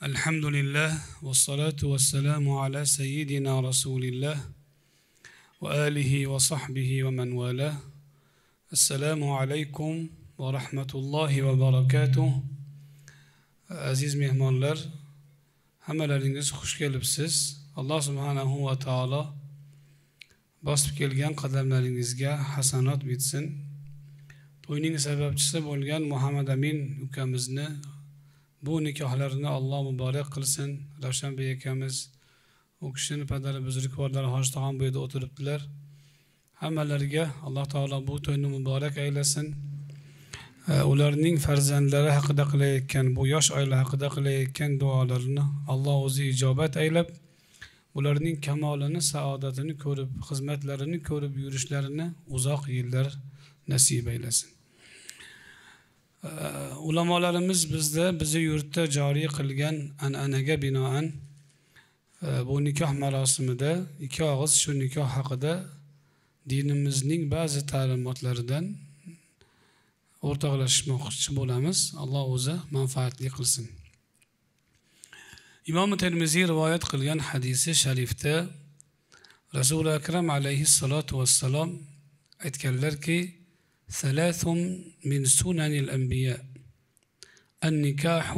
الحمد لله والصلاة والسلام على سيدنا رسول الله وآله وصحبه ومن والاه السلام عليكم ورحمة الله وبركاته عزيز مهمان لر hammalaringiz xush kelibsiz alloh subhanahu va taolo bosib kelgan qadamlaringizga hasanot bitsin to'yning sababchisi bo'lgan muhammad amin ukamizni bu nikohlarini alloh muborak qilsin ravshanbek akamiz u kishini padari buzrukvorlari hojitaxon bu yerda o'tiribdilar hammalariga alloh taolo bu to'yni muborak aylasin ularning farzandlari haqida qilayotgan bu yosh oila haqida qilayotgan duolarini alloh o'zi ijobat aylab ularning kamolini saodatini ko'rib xizmatlarini ko'rib yurishlarini uzoq yillar nasib aylasin ulamolarimiz bizda bizni yurtda joriy qilgan an'anaga binoan e, bu nikoh marosimida ikki og'iz shu nikoh haqida dinimizning ba'zi ta'limotlaridan o'rtoqlashmoqchi bo'lamiz alloh o'zi manfaatli qilsin imom termiziy rivoyat qilgan hadisi sharifda rasuli akram alayhissalotu vassalom aytganlarki ثلاث من سنن الأنبياء النكاح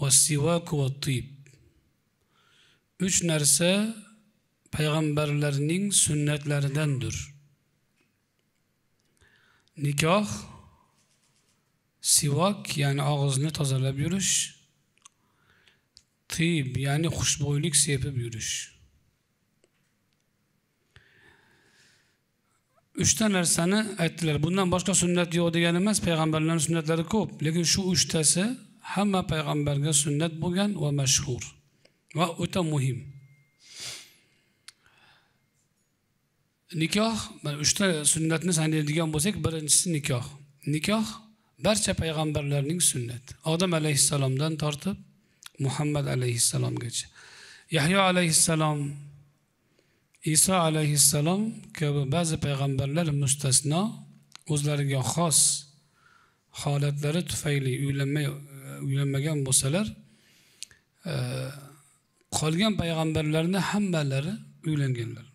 والسواك والطيب Üç narsa peygamberlerinin sünnetlerindendir. Nikah, sivak yani ağzını tazalab yürüş, tib yani hoşboyluk sepip yürüş. uchta narsani aytdilar bundan boshqa sunnat yo'q degani emas payg'ambarlarni sunnatlari ko'p lekin shu uchtasi hamma payg'ambarga sunnat bo'lgan va mashhur va o'ta muhim nikoh mana uchta sunnatni sanaydigan bo'lsak birinchisi nikoh nikoh barcha payg'ambarlarning sunnati odam alayhissalomdan tortib muhammad alayhissalomgacha yahyo alayhissalom iso alayhissalom kabi ba'zi payg'ambarlar mustasno o'zlariga xos holatlari tufayli uylanmay uylanmagan bo'lsalar e, qolgan payg'ambarlarni hammalari uylanganlar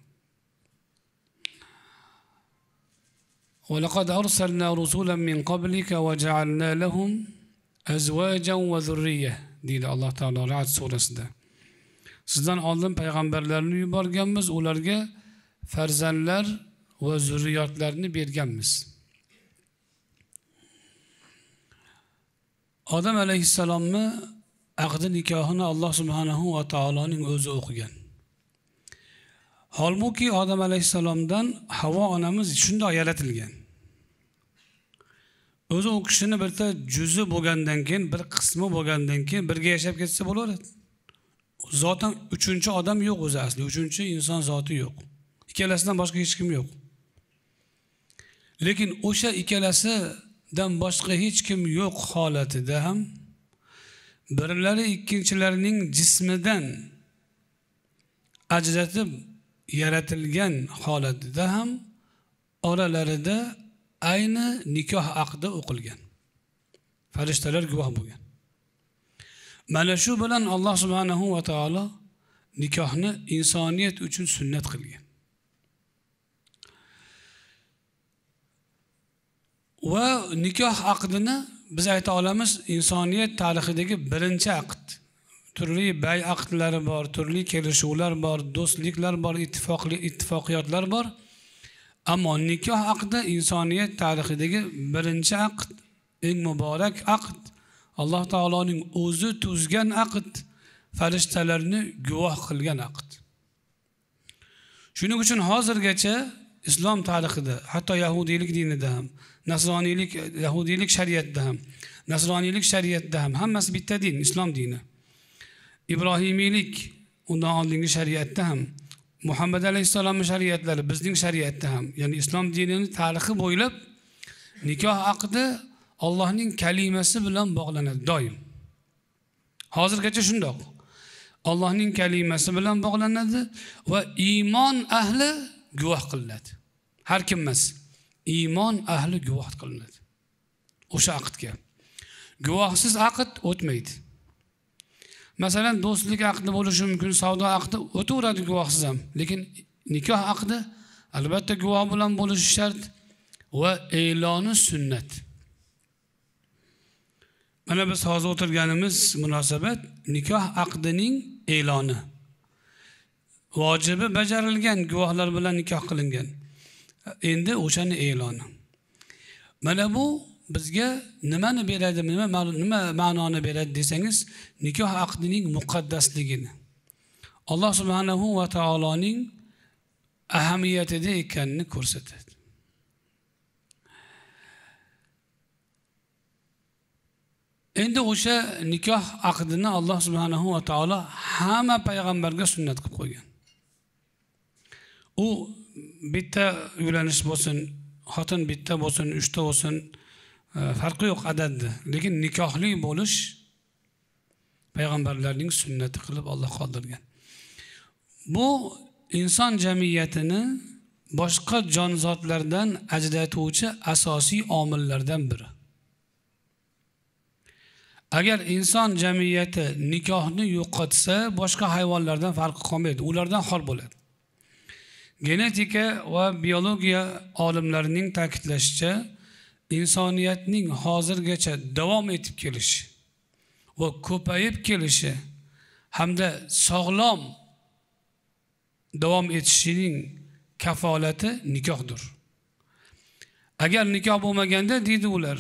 ولقد أرسلنا رسولا من قبلك وجعلنا لهم أزواجا وذرية دي الله تعالى رعد سورة ده sizdan oldin payg'ambarlarni yuborganmiz ularga farzandlar va zurriyotlarni berganmiz odam alayhissalomni aqdi nikohini alloh subhanahu va taoloning o'zi o'qigan holbuki odam alayhissalomdan havo onamiz shundoq yaratilgan o'zi u kishini birta juzi bo'lgandan keyin bir qismi bo'lgandan keyin birga yashab ketsa bo'laveradi zotan uchinchi odam yo'q o'zi asli uchinchi inson zoti yo'q ikkalasidan boshqa hech kim yo'q lekin o'sha ikkalasidan boshqa hech kim yo'q holatida ham birlari ikkinchilarining jismidan ajratib yaratilgan holatida ham oralarida ayni nikoh aqdi o'qilgan farishtalar guvoh bo'lgan mana shu bilan alloh subhanahu va taolo nikohni insoniyat uchun sunnat qilgan va nikoh aqdini biz ayta olamiz insoniyat tarixidagi birinchi aqd turli bay aqdlari bor turli kelishuvlar bor do'stliklar bor ittifoqli ittifoqiyotlar bor ammo nikoh aqdi insoniyat tarixidagi birinchi aqd eng muborak aqd alloh taoloning o'zi tuzgan aqd farishtalarni guvoh qilgan aqd shuning uchun hozirgacha islom tarixida hatto yahudiylik dinida ham nasroniylik yahudiylik shariatida ham nasroniylik shariatida ham hammasi bitta din islom dini ibrohimiylik undan oldingi shariatda ham muhammad alayhissalomni shariatlari bizning shariatda ham ya'ni islom dinini tarixi bo'ylab nikoh aqdi allohning kalimasi bilan bog'lanadi doim hozirgacha shundoq allohning kalimasi bilan bog'lanadi va iymon ahli guvoh qilinadi har kim emas iymon ahli guvoh qilinadi o'sha aqdga guvohsiz aqd o'tmaydi masalan do'stlik aqdi bo'lishi mumkin savdo aqdi o'taveradi guvohsiz ham lekin nikoh aqdi albatta guvoh bilan bo'lishi shart va e'loni sunnat mana biz hozir o'tirganimiz munosabat nikoh aqdining e'loni vojibi bajarilgan guvohlar bilan nikoh qilingan endi o'shani e'loni mana bu bizga nimani beradi nima nima ma'noni beradi desangiz nikoh aqdining muqaddasligini alloh subhanahu va taoloning ahamiyatida ekanini ko'rsatadi endi o'sha nikoh aqdini alloh subhanahu va taolo hamma payg'ambarga sunnat qilib qo'ygan u bitta uylanish bo'lsin xotin bitta bo'lsin uchta bo'lsin e, farqi yo'q adadni lekin nikohli bo'lish payg'ambarlarning sunnati qilib olloh qoldirgan bu inson jamiyatini boshqa jonzotlardan ajratuvchi asosiy omillardan biri agar inson jamiyati nikohni yo'qotsa boshqa hayvonlardan farqi qolmaydi ulardan xor bo'ladi genetika va biologiya olimlarining ta'kidlashicha insoniyatning hozirgacha davom etib kelishi va ko'payib kelishi hamda sog'lom davom etishining kafolati nikohdir agar nikoh bo'lmaganda deydi ular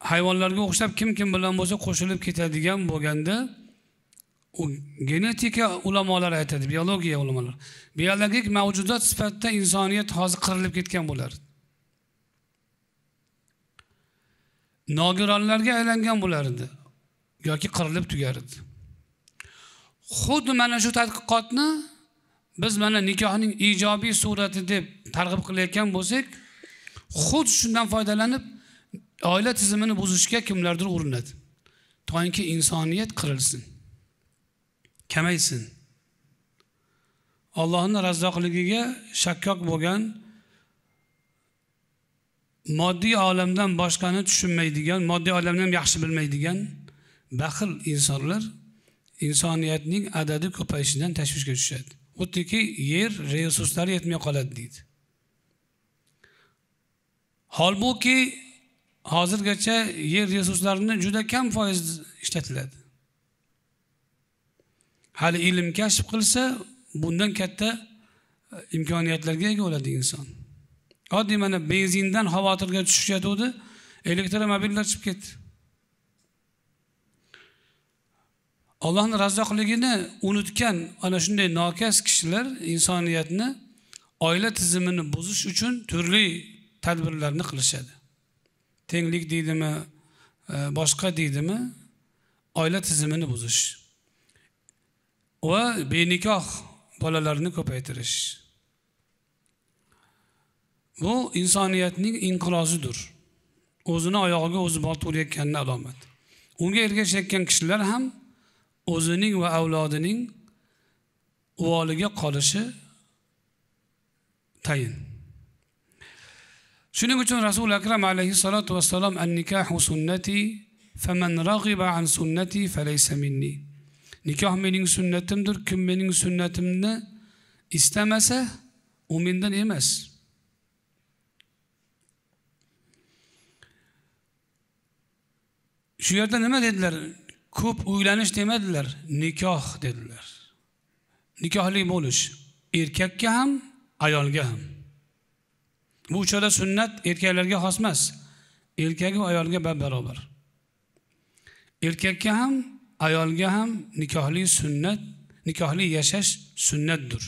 hayvonlarga o'xshab kim kim bilan bo'lsa qo'shilib ketadigan bo'lganda u genetika ulamolari aytadi biologiya ulamolari biologik mavjudot sifatida insoniyat hozir qirilib ketgan bo'lar nogironlarga aylangan bo'lardi yoki qirilib tugar edi xuddi mana shu tadqiqotni biz mana nikohning ijobiy surati deb targ'ib qilayotgan bo'lsak xuddi shundan foydalanib oila tizimini buzishga kimlardir urinadi toinki insoniyat qirilsin kamaysin allohni razzoqligiga shakkok bo'lgan moddiy olamdan boshqani tushunmaydigan moddiy olamni ham yaxshi bilmaydigan baxil insonlar insoniyatning adadi ko'payishidan tashvishga tushadi xuddiki yer resurslari yetmay qoladi deydi holbuki hozirgacha yer resurslarini juda kam foiz ishlatiladi hali ilm kashf qilsa bundan katta e, imkoniyatlarga ega bo'ladi inson oddiy mana benzindan xavotirga yotuvdi elektromobillar chiqib ketdi allohni razzoqligini unutgan ana shunday nokas kishilar insoniyatni oila tizimini buzish uchun turli tadbirlarni qilishadi tenglik deydimi e, boshqa deydimi oila tizimini buzish va benikoh bolalarni ko'paytirish bu insoniyatning inqirozidir o'zini oyog'iga o'zi botaverayotganini alomati unga ergashayotgan kishilar ham o'zining va avlodining uvoliga qolishi tayin shuning uchun rasuli akram alayhissalotu vassalom an nikahu sunnati faman rag'iba an sunnati falaysa minni nikoh mening sunnatimdir kim mening sunnatimni istamasa u mendan emas shu yerda nima dedilar ko'p uylanish demadilar nikoh dedilar nikohli bo'lish erkakka ham ayolga ham bu uchala sunnat erkaklarga xos emas erkaku ayolga bab barobar erkakka ham ayolga ham nikohli sunnat nikohli yashash sunnatdir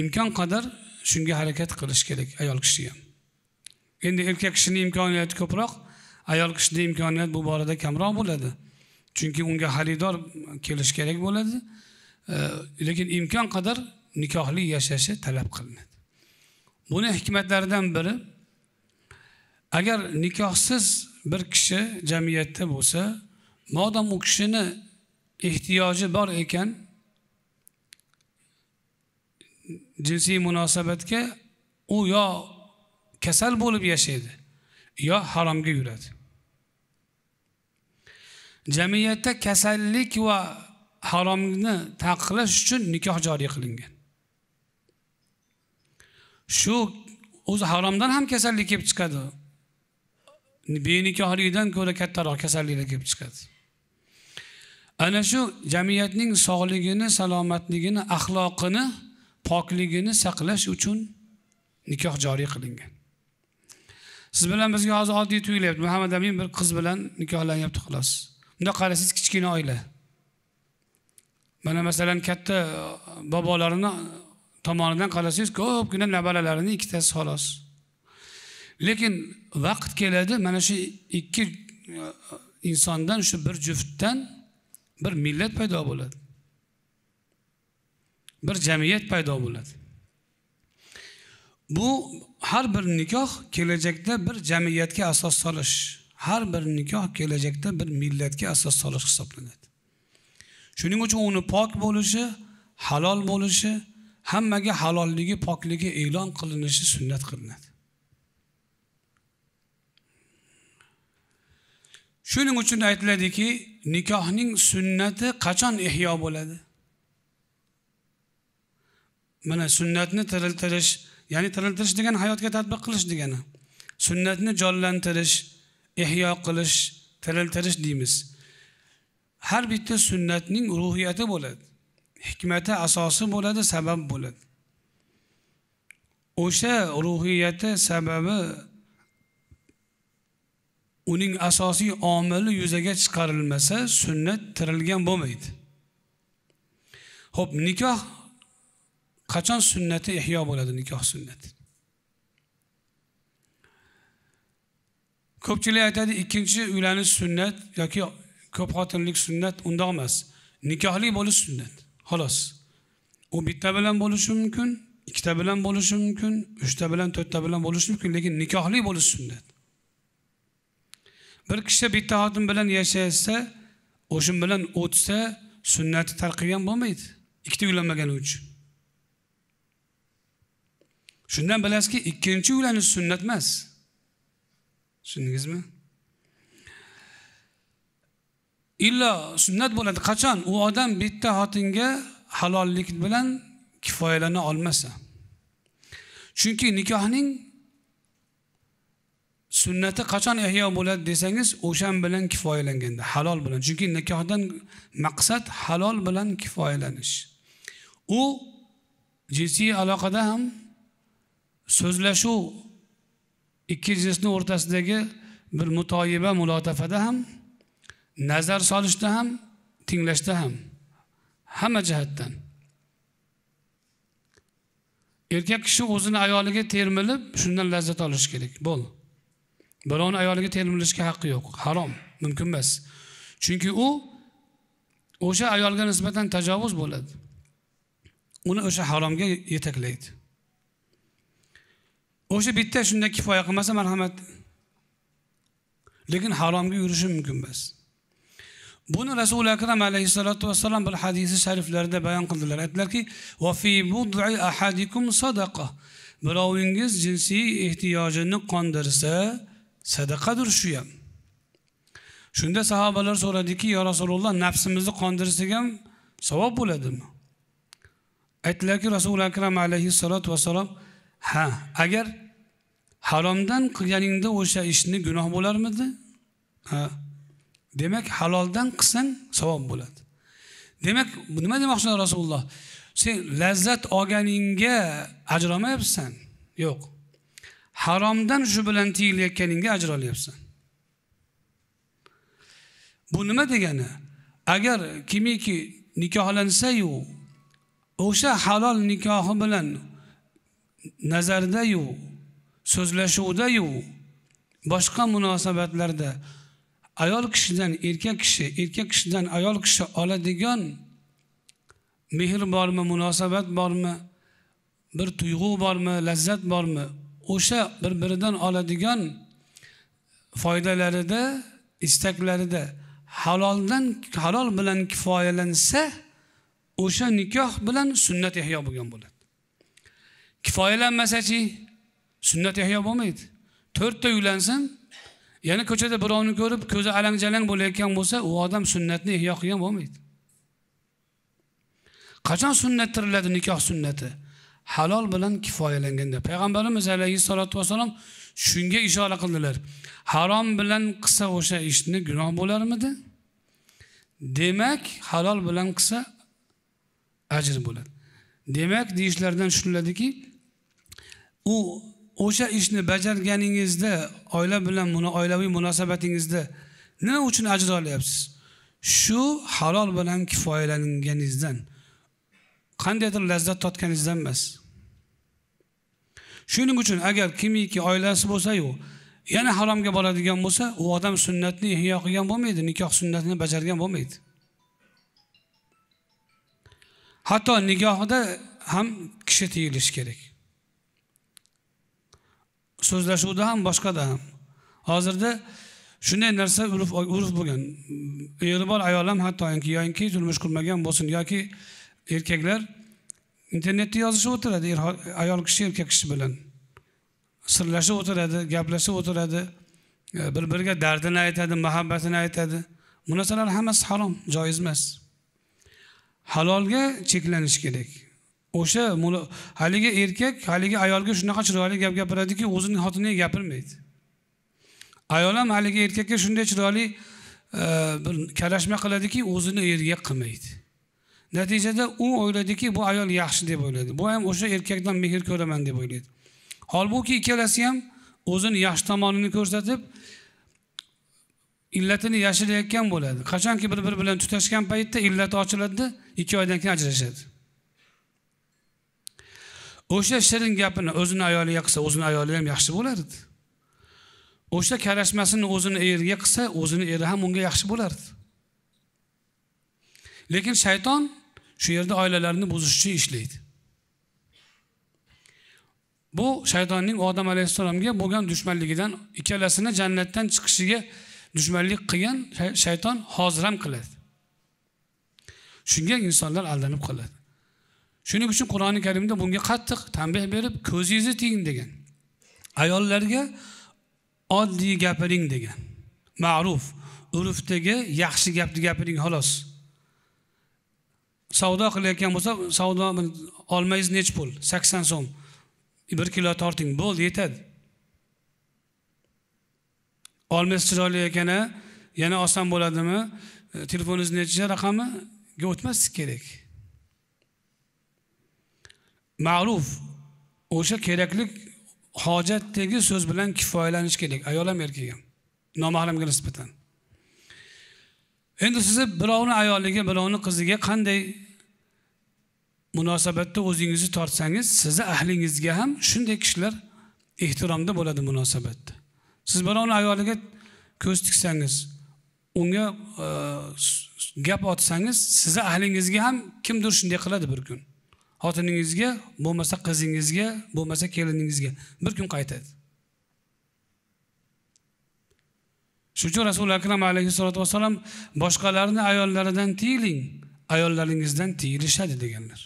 imkon qadar shunga harakat qilish kerak ayol kishi ham endi erkak kishini imkoniyati ko'proq ayol kishida imkoniyat bu borada kamroq bo'ladi chunki unga xaridor kelish kerak bo'ladi lekin imkon qadar nikohli yashashi talab qilinadi buni hikmatlaridan biri agar nikohsiz bir kishi jamiyatda bo'lsa modam u kishini ehtiyoji bor ekan jinsiy munosabatga u yo kasal bo'lib yashaydi yo haromga yuradi jamiyatda kasallik va haromni taqiqlash uchun nikoh joriy qilingan shu o'zi haromdan ham kasallik kelib chiqadi benikohlikdan ko'ra kattaroq kasalliklar kelib chiqadi ana shu jamiyatning sog'ligini salomatligini axloqini pokligini saqlash uchun nikoh joriy qilingan siz bilan bizga hozir oddiy tuyulyapti muhammad amin bir qiz bilan nikohlanyapti xolos bundoq qarasangiz kichkina oila mana masalan katta bobolarini tomonidan qarasangiz ko'pgina nabaralarini ikkitasi xolos lekin vaqt keladi mana shu ikki e, insondan shu bir juftdan bir millat paydo bo'ladi bir jamiyat paydo bo'ladi bu har bir nikoh kelajakda bir jamiyatga asos solish har bir nikoh kelajakda bir millatga asos solish hisoblanadi shuning uchun uni pok bo'lishi halol bo'lishi hammaga halolligi pokligi e'lon qilinishi sunnat qilinadi shuning uchun aytiladiki nikohning sunnati qachon ihyo bo'ladi mana sunnatni tiriltirish ya'ni tiriltirish degani hayotga tadbiq qilish degani sunnatni jonlantirish ihyo qilish tiriltirish deymiz har bitta sunnatning ruhiyati bo'ladi hikmati asosi bo'ladi sabab bo'ladi o'sha ruhiyati sababi uning asosiy omili yuzaga chiqarilmasa sunnat tirilgan bo'lmaydi ho'p nikoh qachon sunnati ihyo bo'ladi nikoh sunnati ko'pchilik aytadi ikkinchi uylanish sunnat yoki ko'p xotinlik sunnat undoq emas nikohli bo'lish sunnat xolos u bitta bilan bo'lishi mumkin ikkita bilan bo'lishi mumkin uchta bilan to'rtta bilan bo'lishi mumkin lekin nikohli bo'lish sunnat bir kishi bitta xotin bilan yashasa o'sha bilan o'tsa sunnati tarqagan bo'lmaydi ikkita uylanmagani uchun shundan bilasizki ikkinchi uylanish sunnat emas tushundingizmi illo sunnat bo'ladi qachon u odam bitta xotinga halollik bilan kifoyalana olmasa chunki nikohning sunnati qachon ehyo bo'ladi desangiz o'shan bilan kifoyalanganda halol bilan chunki nikohdan maqsad halol bilan kifoyalanish u jinsiy aloqada ham so'zlashuv ikki jinsni o'rtasidagi bir mutoyiba mulotafada ham nazar solishda ham tinglashda ham hamma jihatdan erkak kishi o'zini ayoliga termilib shundan lazzat olishi kerak bo'ldi birovni ayoliga termilishga haqqi yo'q harom mumkin emas chunki u o'sha ayolga nisbatan tajovuz bo'ladi uni o'sha haromga yetaklaydi o'sha bitta shunday kifoya qilmasa marhamat lekin haromga yurishi mumkin emas Buni Rasuli Akram alayhissalotu vassalam bir hadisi shariflarida bayon qildilar. Aytdilarki, "Va fi bud'i ahadikum sadaqa." Birovingiz jinsiy ehtiyojini qondirsa, sadaqadir shu ham. Shunda sahobalar so'radiki, "Ya nefsimizi Rasululloh, nafsimizni qondirsak ham savob bo'ladimi?" Aytdilarki, Rasuli Akram alayhissalotu vassalam, "Ha, agar haromdan qilganingda o'sha ishni gunoh bo'larmidi?" Ha. demak haloldan qilsang savob bo'ladi demak nima demoqchi rasululloh sen lazzat olganingga ajralmayapsan yo'q haromdan shu bilan tiyilayotganingga ajralyapsan bu nima degani agar kimiki nikohlansayu o'sha halol nikohi bilan nazardayu so'zlashuvdayu boshqa munosabatlarda ayol kishidan erkak kishi erkak kishidan ayol kishi oladigan mehr bormi munosabat bormi bir tuyg'u bormi lazzat bormi o'sha bir biridan oladigan foydalarida istaklarida haloldan halol bilan kifoyalansa o'sha nikoh bilan sunnat ehyo bo'lgan bo'ladi kifoyalanmasachi sunnat ehyo bo'lmaydi to'rtta uylansin yana ko'chada birovni ko'rib ko'zi alang jalang bo'layotgan bo'lsa u odam sunnatni ihyo qilgan bo'lmaydi qachon sunnat tiriladi nikoh sunnati halol bilan kifoyalanganda payg'ambarimiz alayhissalotu vassalom shunga ishora qildilar harom bilan qilsa o'sha ishni gunoh bo'larmidi demak halol bilan qilsa ajr bo'ladi demak deyishlaridan tushuniladiki u o'sha ishni bajarganingizda oila bilan oilaviy munosabatingizda nima uchun ajr olyapsiz shu halol bilan kifoyalanganingizdan qandaydir lazzat totganingizdan emas shuning uchun agar kimiki oilasi bo'lsayu yana haromga boradigan bo'lsa u odam sunnatni ihyo qilgan bo'lmaydi nikoh sunnatini bajargan bo'lmaydi hatto nikohda ham kishi tiyilishi kerak so'zlashuvda ham boshqada ham hozirda shunday narsa urf urf bo'lgan eri bor ayol ham hattoki yoinki turmush qurmagan bo'lsin yoki erkaklar internetda yozishib o'tiradi er ayol kishi erkak kishi bilan sirlashib o'tiradi gaplashib o'tiradi e, bir biriga dardini aytadi muhabbatini aytadi bu narsalar hammasi harom joiz emas halolga cheklanish kerak o'sha haligi erkak haligi ayolga shunaqa chiroyli gap gapiradiki o'zini xotiniga gapirmaydi ayol ham haligi erkakka shunday chiroyli e, bir kalashma qiladiki o'zini eriga qilmaydi natijada u o'yladiki bu ayol yaxshi deb o'yladi bu ham o'sha erkakdan mehr ko'raman deb o'ylaydi holbuki ikkalasi ham o'zini yaxshi tomonini ko'rsatib illatini yashirayotgan bo'ladi qachonki bir biri bilan tutashgan paytda illati ochiladida ikki oydan keyin ajrashadi o'sha shirin gapini o'zini ayoliga qilsa o'zini ayoli ham yaxshi bo'lar edi o'sha karashmasini o'zini eriga qilsa o'zini eri ham unga yaxshi bo'lardi lekin shayton shu yerda oilalarni buzish uchun ishlaydi bu shaytonning odam alayhissalomga bo'lgan dushmanligidan ikkalasini jannatdan chiqishiga dushmanlik qilgan shayton hozir ham qiladi shunga insonlar aldanib qoladi shuning uchun qur'oni karimda bunga qattiq tanbeh berib ko'zingizni tiying degan ayollarga oddiy gapiring degan ma'ruf urfdagi yaxshi gapni gapiring xolos savdo qilayotgan bo'lsa savdo olmangiz nechi pul sakson so'm bir kilo torting bo'ldi yetadi olmangiz chiroyli ekan yana olsam bo'ladimi telefoningiz nechi raqamiga o'tmaslik kerak ma'ruf o'sha keraklik hojatdagi so'z bilan kifoyalanish kerak ayol ham erkak ham nomahramga nisbatan endi sizni birovni ayoliga birovni qiziga qanday munosabatda o'zingizni tortsangiz sizni ahlingizga ham shunday kishilar ehtiromda bo'ladi munosabatda siz birovni ayoliga ko'z tiksangiz unga e, gap otsangiz sizni ahlingizga ham kimdir shunday qiladi bir kun xotiningizga bo'lmasa qizingizga bo'lmasa keliningizga bir kun qaytadi shuning uchun rasuli akram alayhissalotu vassalom boshqalarni ayollaridan tiyiling ayollaringizdan tiyilishadi deganlar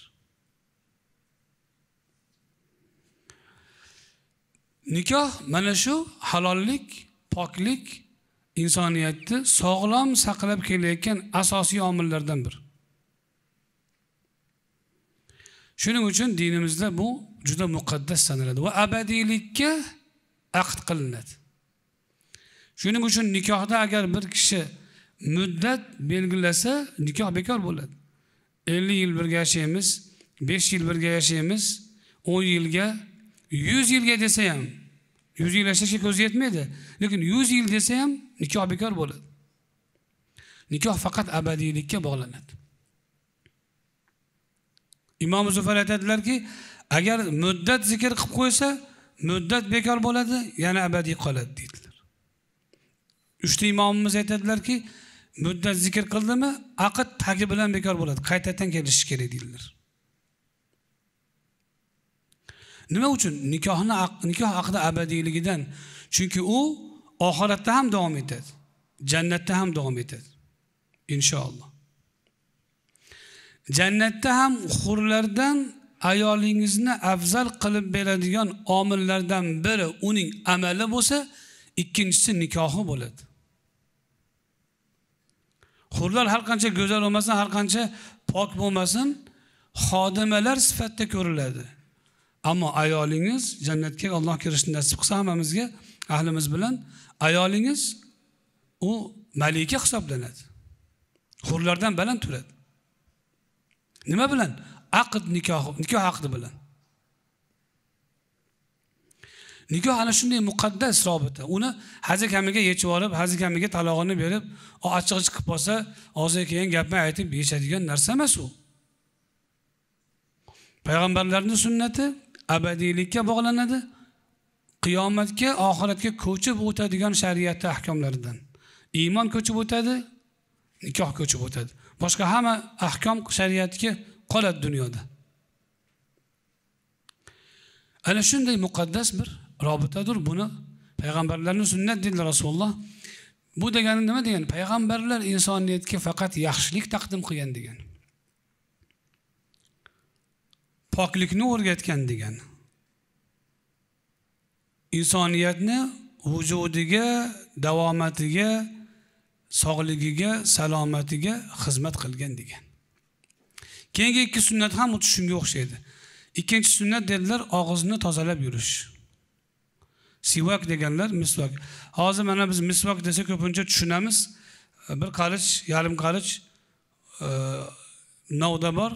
nikoh mana shu halollik poklik insoniyatni sog'lom saqlab kelayotgan asosiy omillardan biri shuning uchun dinimizda bu juda muqaddas sanaladi va abadiylikka aqd qilinadi shuning uchun nikohda agar bir kishi muddat belgilasa nikoh bekor bo'ladi ellik yil birga yashaymiz besh yil birga yashaymiz o'n yilga yuz yilga desa ham yuz yil yashashga ko'zi yetmaydi lekin yuz yil desa ham nikoh bekor bo'ladi nikoh faqat abadiylikka bog'lanadi imom zufar aytadilarki agar muddat zikr qilib qo'ysa muddat bekor bo'ladi yana abadiy qoladi deydilar uchta imomimiz aytadilarki muddat zikr qildimi aqd tagi bilan bekor bo'ladi qaytadan kelishi kerak deydilar nima uchun nikohni nikoh aqdi abadiyligidan chunki u oxiratda ham davom etadi jannatda ham davom etadi inshaalloh jannatda ham hurlardan ayolingizni afzal qilib beradigan omillardan biri uning amali bo'lsa ikkinchisi nikohi bo'ladi hurlar har qancha go'zal bo'lmasin har qancha pok bo'lmasin xodimalar sifatida ko'riladi ammo ayolingiz jannatga alloh kirishni nasib qilsa hammamizga ahlimiz bilan ayolingiz u malika hisoblanadi hurlardan baland turadi nima bilan aqd nikohi nikoh aqdi bilan nikoh ana shunday muqaddas robita uni hazi kamiga yechib olib hazi kamiga talog'ini berib achchig'i chiqib qolsa og'ziga kelgan gapni aytib yechadigan narsa emas u payg'ambarlarni sunnati abadiylikka bog'lanadi qiyomatga oxiratga ko'chib o'tadigan shariatni ahkomlaridan iymon ko'chib o'tadi nikoh ko'chib o'tadi boshqa hamma ahkom shariatga qoladi dunyoda ana shunday muqaddas bir robitadir buni payg'ambarlarni sunnat dedilar rasululloh bu degani nima degani payg'ambarlar insoniyatga faqat yaxshilik taqdim qilgan degan poklikni o'rgatgan degan insoniyatni vujudiga davomatiga sog'ligiga salomatiga xizmat qilgan degan keyingi ikki sunnat ham xuddi shunga o'xshaydi ikkinchi sunnat dedilar og'izni tozalab yurish sivak deganlar misvak hozir mana biz misvak desa ko'pincha tushunamiz e, bir qalich yarim qalich e, novda bor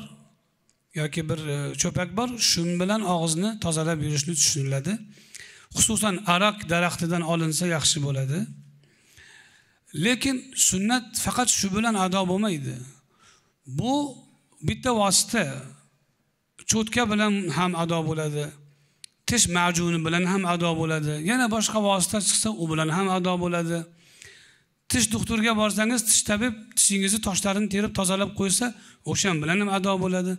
yoki bir e, cho'pak bor shu bilan og'izni tozalab yurishni tushuniladi xususan araq daraxtidan olinsa yaxshi bo'ladi lekin sunnat faqat shu bilan ado bo'lmaydi bu bitta vosita cho'tka bilan ham ado bo'ladi tish majuni bilan ham ado bo'ladi yana boshqa vosita chiqsa u bilan ham ado bo'ladi tish doktorga borsangiz tish tabib tishingizni toshlarini terib tozalab qo'ysa o'sha bilan ham ado bo'ladi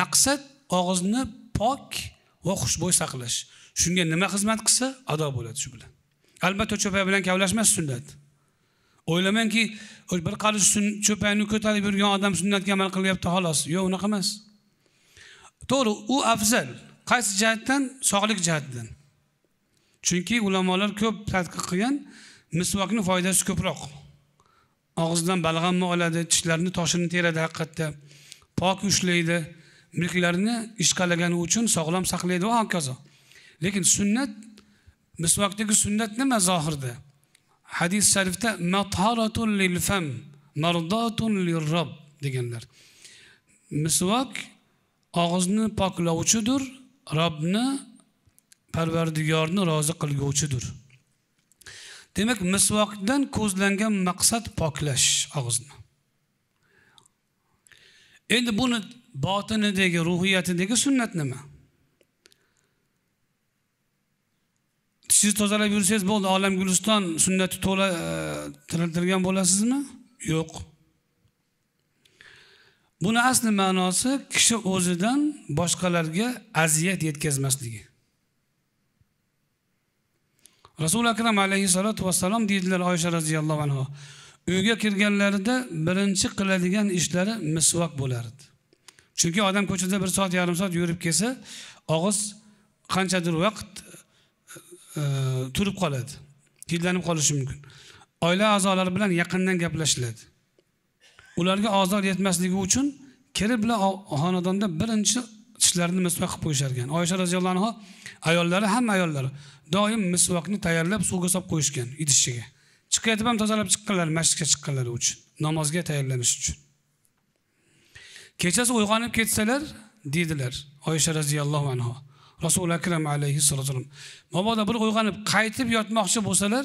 maqsad og'izni pok va xushbo'y saqlash shunga nima xizmat qilsa ado bo'ladi shu bilan albatta cho'pak bilan kavlashmas sunnat o'ylamangki bir qarich cho'payni ko'tarib yurgan odam sunnatga amal qilyapti xolos yo'q unaqa emas to'g'ri u afzal qaysi jihatdan sog'lik jihatidan chunki ulamolar ko'p tadqiq qilgan misvokni foydasi ko'proq og'izdan balg'amni oladi tishlarni toshini teradi haqiqatda pok ushlaydi milklarni ishqalagani uchun sog'lom saqlaydi va hokazo lekin sunnat misvokdagi sunnat nima zohirda hadis sharifda matharatun lil fam lil rob deganlar misvok og'izni poklovchidir robni parvardigorni rozi qilguvchidir demak misvokdan ko'zlangan maqsad poklash og'izni endi buni botinidagi ruhiyatidagi sunnat nima siz tozalab yursangiz bo'ldi olam guliston sunnati to'la e, tiriltirgan bo'lasizmi yo'q buni asli ma'nosi kishi o'zidan boshqalarga aziyat yetkazmasligi rasuli akram alayhissalotu vassalom deydilar oysha roziyallohu anhu uyga kirganlarida birinchi qiladigan ishlari misvok bo'lardi chunki odam ko'chada bir soat yarim soat yurib kelsa og'iz qanchadir vaqt E, turib qoladi hidlanib qolishi mumkin oila a'zolari bilan yaqindan gaplashiladi ularga ozor yetmasligi uchun kiri bilan xonadonda birinchi tishlarini misvoq qilib qo'yishar ekan oysha roziyallohu anhu ayollari hamma ayollari doim misvoqni tayyorlab suvga solib qo'yishgan idishchaga chiqayotib ham tozalab chiqqanlar masjidga chiqqanlari uchun namozga tayyorlanish uchun kechasi uyg'onib ketsalar deydilar oysha roziyallohu anhu rasuli akram alayhissalotu mabodo bir uyg'onib qaytib yotmoqchi bo'lsalar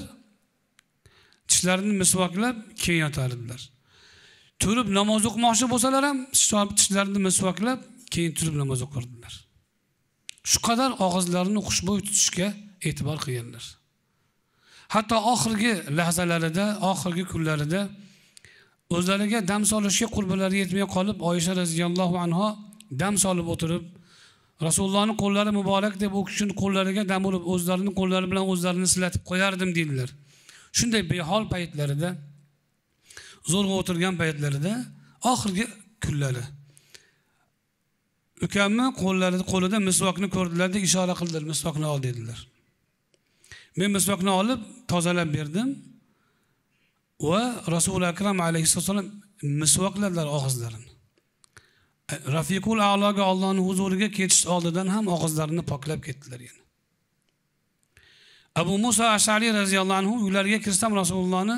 tishlarini misvoklab keyin yotardilar turib namoz o'qimoqchi bo'lsalar ham tishlarini misvoklab keyin turib namoz o'qirdilar shu qadar og'izlarini xushbo'y tutishga e'tibor qilganlar hatto oxirgi lahzalarida oxirgi kunlarida o'zlariga dam solishga qurbilari yetmay qolib oyisha roziyallohu anho dam solib o'tirib rasulullohni qo'llari muborak deb u kishini qo'llariga dam urib o'zlarini qo'llari bilan o'zlarini silatib qo'yardim deydilar shunday behol paytlarida zo'rg'a o'tirgan paytlarida oxirgi kunlari ukamni qo'llari qo'lida misvokni ko'rdilarda ishora qildilar misvokni ol dedilar men misvokni olib tozalab berdim va rasuli akram alayhissalom misvokladilar og'izlarini rafiqul aloga ollohni huzuriga ketish oldidan ham og'izlarini poklab ketdilar yana abu muso ashariy roziyallohu anhu uylariga kirsam rasulullohni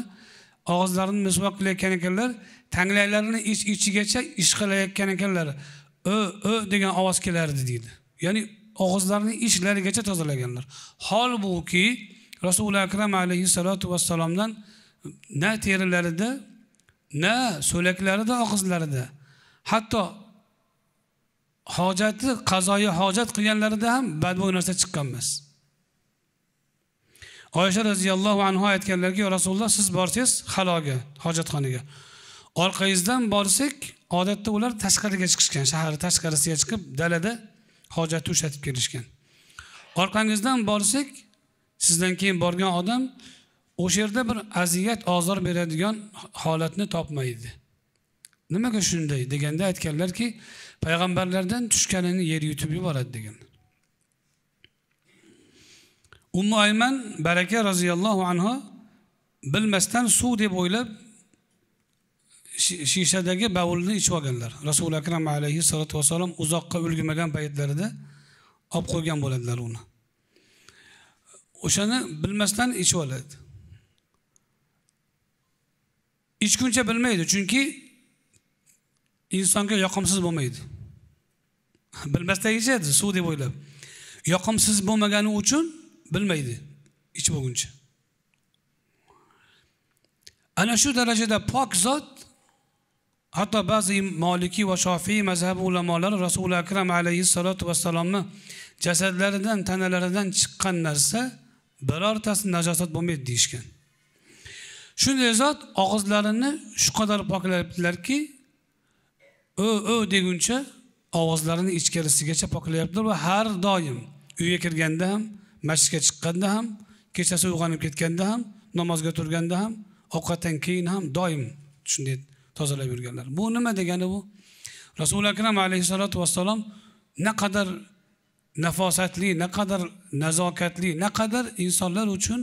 og'izlarini misvoq qilayotgan ekanlar tanglaylarini ich ichigacha ishqalayotgan ekanlar o o degan ovoz kelardi deydi ya'ni og'izlarini ichlarigacha tozalaganlar holbuki rasuli akram alayhissalotu vassalomdan na terilarida na so'laklarida og'izlarida hatto hojati qazoyi hojat qilganlarida ham badbo'y narsa chiqqan emas oysha roziyallohu anhu aytganlarki rasululloh siz borsangiz haloga hojatxonaga orqangizdan borsak odatda ular tashqariga chiqishgan shaharni tashqarisiga chiqib dalada hojatni ushlatib kelishgan orqangizdan borsak sizdan keyin borgan odam o'sha yerda bir aziyat ozor beradigan holatni topmaydi nimaga shunday deganda aytganlarki payg'ambarlardan tushganini yer yutib yuboradi degan ummu ayman baraka roziyallohu anhu bilmasdan suv deb o'ylab shishadagi bavulni ichib olganlar rasuli akram alayhissalotu vassalom uzoqqa ulgurmagan paytlarida olib qo'ygan bo'ladilar uni o'shani bilmasdan ichib oladi ichguncha bilmaydi chunki insonga yoqimsiz bo'lmaydi bilmasdan ichadi suv deb o'ylab yoqimsiz bo'lmagani uchun bilmaydi ich bo'lguncha ana shu darajada pok zot hatto ba'zi molikiy va shofiy mazhabi ulamolari rasuli akram alayhissalotu vassalomni jasadlaridan tanalaridan chiqqan narsa birortasi najosat bo'lmaydi deyishgan shunday zot og'izlarini shu qadar poklabdilarki o o deguncha ovozlarini ichkarisigacha poklayaptilar va har doim uyga kirganda ham masjidga chiqqanda ham kechasi uyg'onib ketganda ham namozga turganda ham ovqatdan keyin ham doim shunday tozalab yurganlar bu nima degani bu rasuli akram alayhissalotu vassalom naqadar nafosatli naqadar nazokatli naqadar insonlar uchun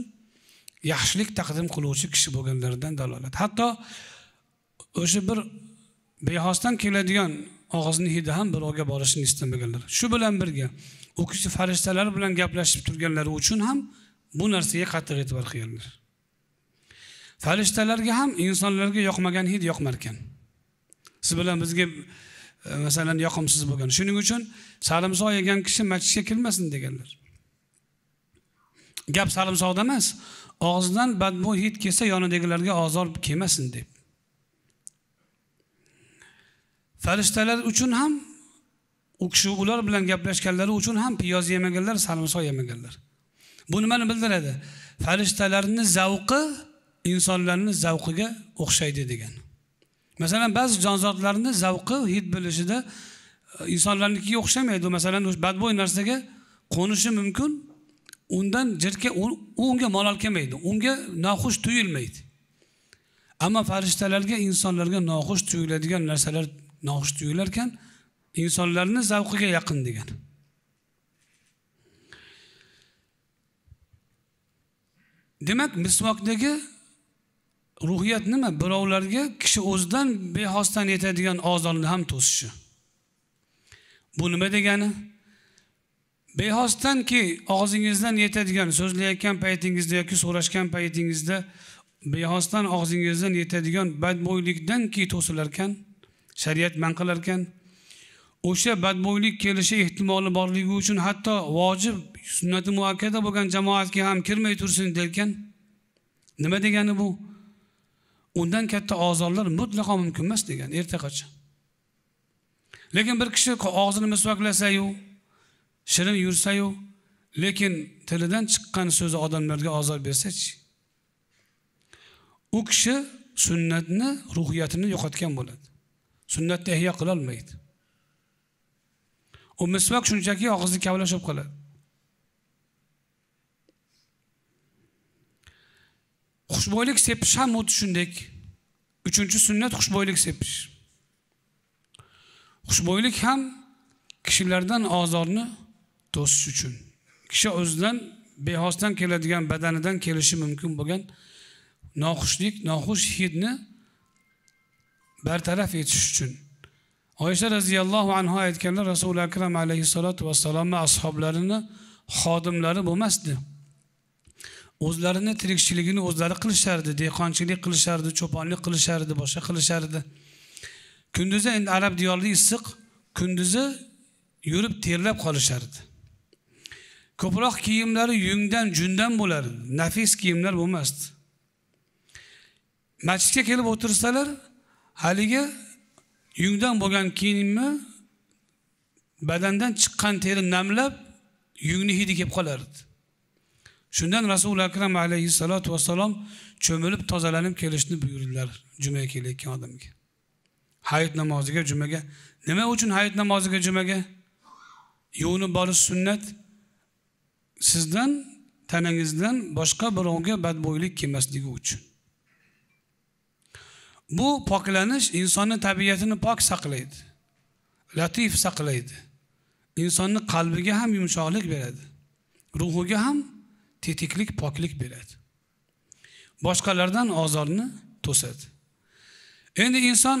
yaxshilik taqdim qiluvchi kishi bo'lganlaridan dalolat hatto o'sha bir bexosdan keladigan og'izni hidi ham birovga borishini istamaganlar shu bilan birga u kishi farishtalar bilan gaplashib turganlari uchun ham bu narsaga qattiq e'tibor qilganlar farishtalarga ham insonlarga yoqmagan hid yoqmar ekan siz bilan bizga e, masalan yoqimsiz bo'lgan shuning uchun sarimsoq yegan kishi masjidga kirmasin deganlar gap sarimsoqda emas og'zidan badbo'y hid kelsa yonidagilarga ozor kelmasin deb farishtalar uchun ham u kishi ular bilan gaplashganlari uchun ham piyoz yemaganlar sarimsoq yemaganlar bu nimani bildiradi farishtalarni zavqi insonlarni zavqiga o'xshaydi degan masalan ba'zi jonzotlarni zavqi hid bilishida e, insonlarnikiga o'xshamaydi masalan badbo'y narsaga qo'nishi mumkin undan jirka u unga malol kelmaydi unga noxush tuyulmaydi ammo farishtalarga insonlarga noxush tuyuladigan narsalar noxush tuyular ekan insonlarni zavqiga yaqin degan demak misvokdagi ruhiyat nima birovlarga kishi o'zidan bexosdan yetadigan ozorni ham to'sishi bu nima degani bexosdanki og'zingizdan yetadigan so'zlayotgan paytingizda yoki so'rashgan paytingizda bexosdan og'zingizdan yetadigan badbo'ylikdanki to'silarkan shariat man qilar ekan o'sha badbo'ylik kelishi ehtimoli borligi uchun hatto vojib sunnati muakkada bo'lgan jamoatga ham kirmay tursin derkan nima degani bu undan katta ozorlar mutlaqo mumkin emas degan qachon lekin bir kishi og'zini misvaklasayu shirin yursayu lekin tilidan chiqqan so'zi odamlarga ozor bersachi u kishi sunnatni ruhiyatini yo'qotgan bo'ladi sunnatni ehyo qilolmaydi u misvak shunchaki og'izni kavlashib qoladi xushbo'ylik sepish ham xuddi shunday uchinchi sunnat xushbo'ylik sepish xushbo'ylik ham kishilardan ozorni to'sish uchun kishi o'zidan bexosdan keladigan badanidan kelishi mumkin bo'lgan noxushlik noxush hidni bartaraf etish uchun oysha roziyallohu anhu aytganlar rasuli akram alayhissalotu vassalomni ashoblarini xodimlari bo'lmasdi o'zlarini tirikchiligini o'zlari qilishardi dehqonchilik qilishardi cho'ponlik qilishardi boshqa qilishardi kunduzi endi arab diyorida issiq kunduzi yurib terlab qolishardi ko'proq kiyimlari yungdan jundan bo'lardi nafis kiyimlar bo'lmasdi masjidga kelib o'tirsalar haligi yungdan bo'lgan kiyimni badandan chiqqan teri namlab yungni hidi kelib qolardi shundan rasuli akram alayhissalotu vassalom cho'milib tozalanib kelishni buyurdilar jumaga kelayotgan odamga hayit namoziga jumaga nima uchun hayit namoziga jumaga yuvinib borish sunnat sizdan tanangizdan boshqa birovga badbo'ylik kelmasligi uchun bu poklanish insonni tabiatini pok saqlaydi latif saqlaydi insonni qalbiga ham yumshoqlik beradi ruhiga ham tetiklik poklik beradi boshqalardan ozorni to'sadi endi inson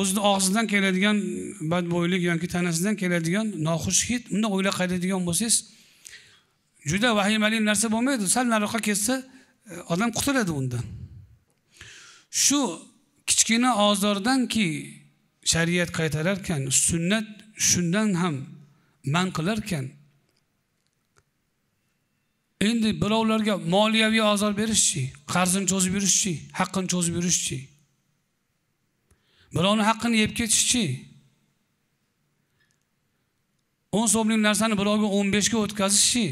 o'zini og'zidan keladigan badbo'ylik yoki tanasidan keladigan noxush hid unda o'ylab qaraydigan bo'lsangiz juda vahimali narsa bo'lmaydi sal nariroqqa ketsa e, odam qutuladi undan shu kichkina ozordanki shariat qaytararkan sunnat shundan ham man qilarkan endi birovlarga moliyaviy ozor berishchi qarzini cho'zib yurishchi haqqini cho'zib yurishchi birovni haqqini yeb ketishchi o'n so'mlik narsani birovga o'n beshga o'tkazishchi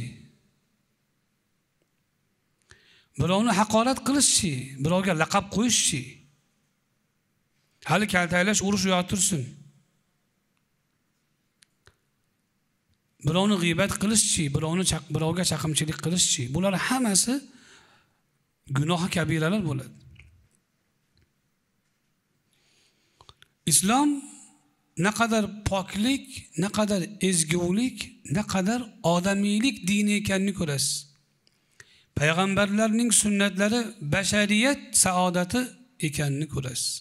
birovni haqorat qilishchi birovga laqab qo'yishchi hali kaltaklash urush u yoqda tursin birovni g'iybat qilishchi birovni birovga chaqimchilik qilishchi bular hammasi gunohi kabiralar bo'ladi islom naqadar poklik naqadar ezgulik naqadar odamiylik dini ekanini ko'rasiz payg'ambarlarning sunnatlari bashariyat saodati ekanini ko'rasiz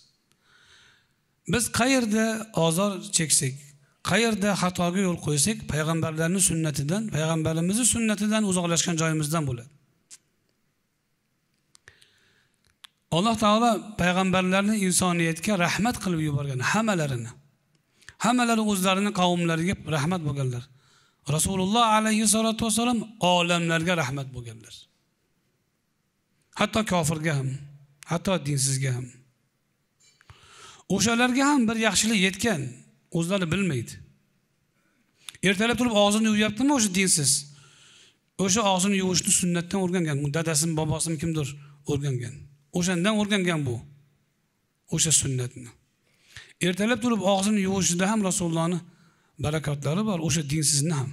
biz qayerda ozor cheksak qayerda xatoga yo'l qo'ysak payg'ambarlarni sunnatidan payg'ambarimizni sunnatidan uzoqlashgan joyimizdan bo'ladi alloh taolo payg'ambarlarni insoniyatga rahmat qilib yuborgan hammalarini hammalari o'zlarini qavmlariga rahmat bo'lganlar rasululloh alayhissalotu vassalom olamlarga rahmat bo'lganlar hatto kofirga ham hatto dinsizga ham o'shalarga ham bir yaxshilik yetgan o'zlari bilmaydi ertalab turib og'zini yuvyaptimi o'sha dinsiz o'sha og'zini yuvishni sunnatdan o'rgangan dadasini bobosini kimdir o'rgangan o'shandan o'rgangan bu o'sha sunnatni ertalab turib og'zini yuvishida ham rasulullohni barakatlari bor o'sha dinsizni ham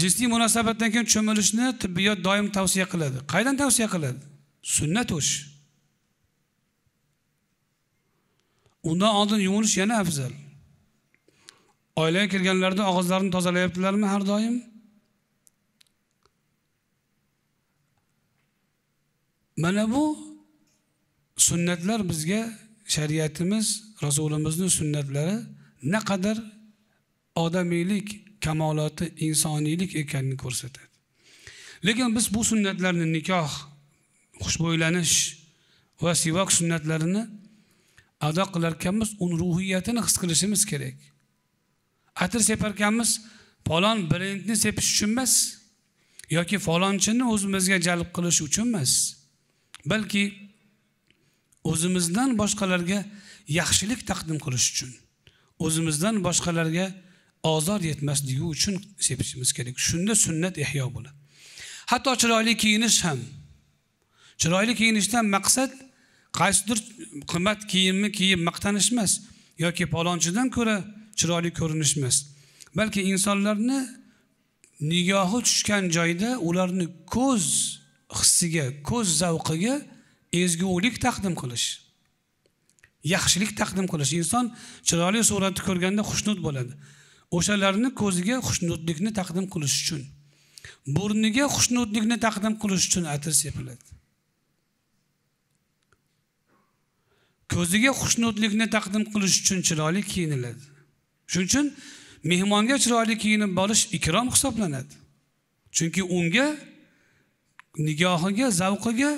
jinsiy munosabatdan keyin cho'milishni tibbiyot doim tavsiya qiladi qaydan tavsiya qiladi sunnat o'sha undan oldin yuvinish yana afzal oilaga kirganlarida og'izlarini tozalayaptilarmi har doim mana bu sunnatlar bizga shariatimiz rasulimizni sunnatlari naqadar odamiylik kamoloti insoniylik ekanini ko'rsatadi lekin biz bu sunnatlarni nikoh xushbo'ylanish va sivok sunnatlarini ado qilarkanmiz uni ruhiyatini his qilishimiz kerak atir separkanmiz falon brendni sepish uchun emas yoki falonchini o'zimizga jalb qilish uchun emas balki o'zimizdan boshqalarga yaxshilik taqdim qilish uchun o'zimizdan boshqalarga ozor yetmasligi uchun sepishimiz kerak shunda sunnat ihyo bo'ladi hatto chiroyli kiyinish ham chiroyli kiyinishdan maqsad qaysidir qimmat kiyimni kiyib maqtanish emas yoki palonchidan ko'ra chiroyli ko'rinish emas balki insonlarni nigohi tushgan joyda ularni ko'z hissiga ko'z zavqiga ezgulik taqdim qilish yaxshilik taqdim qilish inson chiroyli suratni ko'rganda xushnud bo'ladi o'shalarni ko'ziga xushnudlikni taqdim qilish uchun burniga xushnudlikni taqdim qilish uchun atir sepiladi ko'ziga xushnudlikni taqdim qilish uchun chiroyli kiyiniladi shuning uchun mehmonga chiroyli kiyinib borish ikrom hisoblanadi chunki unga nigohiga zavqiga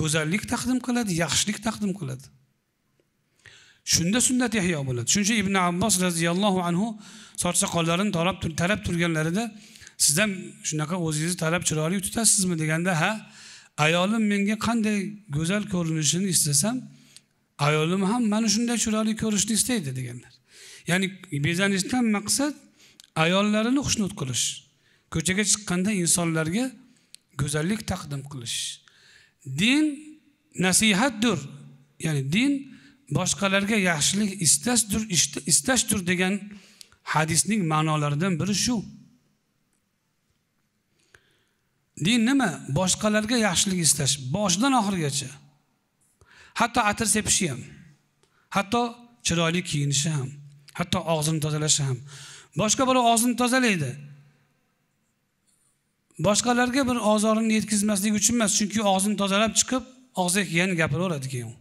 go'zallik taqdim qiladi yaxshilik taqdim qiladi shunda sunnat ehyo bo'ladi shuning uchun ibn abbos roziyallohu anhu soch soqollarini tarab tarab turganlarida siz ham shunaqa o'zingizni tarab chiroyli tutasizmi deganda ha ayolim menga qanday go'zal ko'rinishini istasam ayolim ham mana shunday chiroyli ko'rishni istaydi deganlar ya'ni bezanishdan maqsad ayollarini xushnud qilish ko'chaga chiqqanda insonlarga go'zallik taqdim qilish din nasihatdir ya'ni din boshqalarga yaxshilik istashdir istashdir degan hadisning ma'nolaridan biri shu din nima boshqalarga yaxshilik istash boshidan oxirigacha hatto atir sepishi ham hatto chiroyli kiyinishi ham hatto og'zini tozalashi ham boshqa birov og'zini tozalaydi boshqalarga bir ozorini yetkazmaslik uchun emas chunki og'zini tozalab chiqib og'ziga kelganini gapiraveradi keyin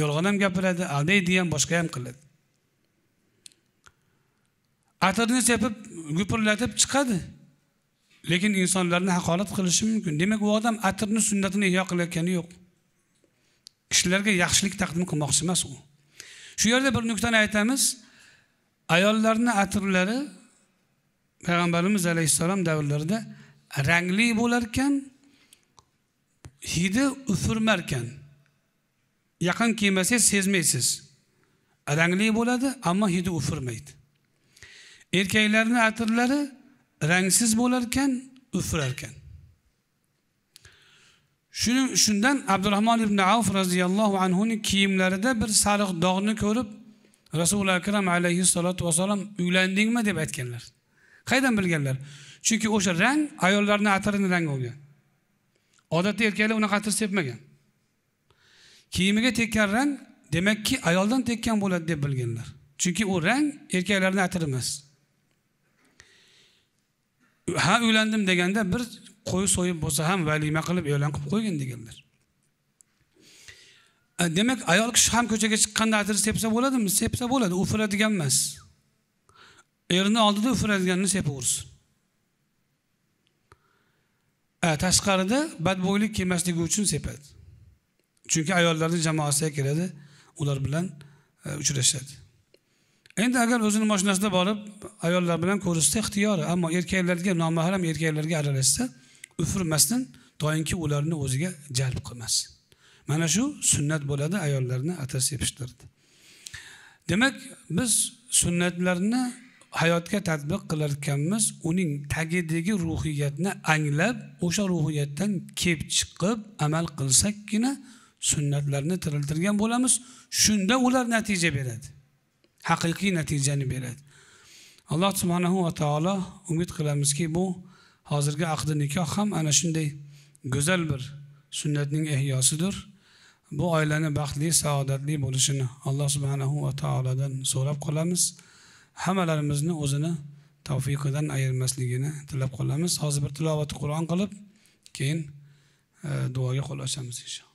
yolg'on ham gapiradi aldaydi ham boshqa ham qiladi atirni sepib gupirlatib chiqadi lekin insonlarni haqorat qilishi mumkin demak u odam atirni sunnatini ihyo qilayotgani yo'q kishilarga yaxshilik taqdim qilmoqchi emas u shu yerda bir nuqtani aytamiz ayollarni atirlari payg'ambarimiz alayhissalom davrlarida rangli bo'larkan hidi ufurmarkan yaqin kelmasangiz sezmaysiz rangli bo'ladi ammo hidi ufurmaydi erkaklarni atirlari rangsiz bo'larkan ufurarkan shuni shundan abdurahmon ibn avf roziyallohu anhuni kiyimlarida bir sariq dog'ni ko'rib rasuli akram alayhissalotu vassalom uylandingmi deb aytganlar qayerdan bilganlar chunki o'sha rang ayollarni atirini rangi bo'lgan odatda erkaklar unaqa atir sepmagan kiyimiga tekkan rang demakki ayoldan tekkan bo'ladi deb bilganlar chunki u rang erkaklarni atiri emas ha uylandim deganda bir qo'y so'yib bo'lsa ham valima qilib e'lon qilib qo'ygin deganlar e, demak ayol kishi ham ko'chaga chiqqanda atir sepsa bo'ladimi sepsa bo'ladi u emas erini oldida ufuradiganni sepaversin e, tashqarida badbo'ylik kelmasligi uchun sepadi chunki ayollarni jamoasiga kiradi ular bilan e, uchrashadi endi agar o'zini mashinasida borib ayollar bilan ko'rishsa ixtiyori ammo erkaklarga nomahram erkaklarga aralashsa ufurmasdan doimki ularni o'ziga jalb qilmasin mana shu sunnat bo'ladi ayollarni atas sepishtirdi demak biz sunnatlarni hayotga tadbiq qilar ekanmiz uning tagidagi ruhiyatni anglab o'sha ruhiyatdan kelib chiqib amal qilsakkina sunnatlarni tiriltirgan bo'lamiz shunda ular natija beradi haqiqiy natijani beradi alloh subhanahu va taolo umid qilamizki bu hozirgi ahdi nikoh ham ana shunday go'zal bir sunnatning ehyosidir bu oilani baxtli saodatli bo'lishini alloh subhanahu va taolodan so'rab qolamiz hammalarimizni o'zini tavfiqidan ayirmasligini tilab qolamiz hozir bir tilovati qur'on qilib keyin e, duoga qo'l ochamiz inshaalloh